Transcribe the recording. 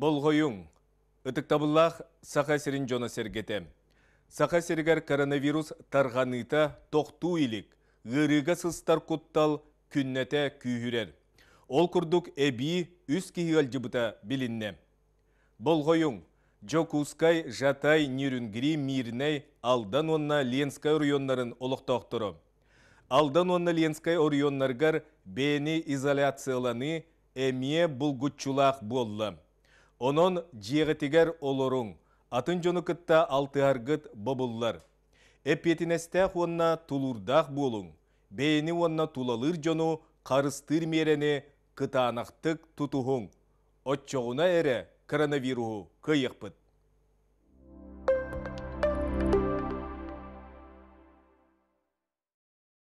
Бұл ғойың, табыллақ сақа серін жона сергеті. Сақа сергер коронавирус тарғаныта тоқту илік, ғырыға сыстар құттал күннәті күйірер. Ол күрдің әбі үз кейгіл жібіта білінне. жатай нерүнгірі мирінай алдан онна Ленскай олық олықтақтыры. Алдан онна Ленскай районларғар бені изоляцияланы әме бұлғытчулақ болы. Онон жиегетигер олоруң атын жону кытта алтыаргыт бабыллар. Эпетинесте хонна тулурдақ болун, бейни онна тулалыр жону қарыстыр мерені кытанақтық тұтуғың. Отчоғына әрі коронавируху кыйыкпыт.